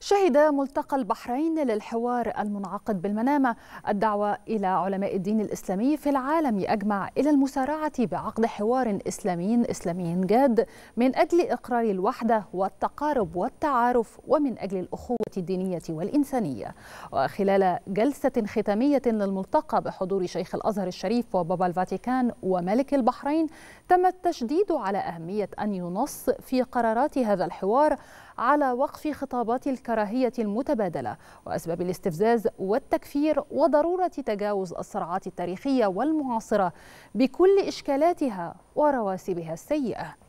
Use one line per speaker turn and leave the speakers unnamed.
شهد ملتقى البحرين للحوار المنعقد بالمنامة الدعوة إلى علماء الدين الإسلامي في العالم أجمع إلى المسارعة بعقد حوار إسلامي إسلامي جاد من أجل إقرار الوحدة والتقارب والتعارف ومن أجل الأخوة الدينية والإنسانية وخلال جلسة ختامية للملتقى بحضور شيخ الأزهر الشريف وبابا الفاتيكان وملك البحرين تم التشديد على أهمية أن ينص في قرارات هذا الحوار على وقف خطابات الك الكراهية المتبادلة وأسباب الاستفزاز والتكفير وضرورة تجاوز الصراعات التاريخية والمعاصرة بكل إشكالاتها ورواسبها السيئة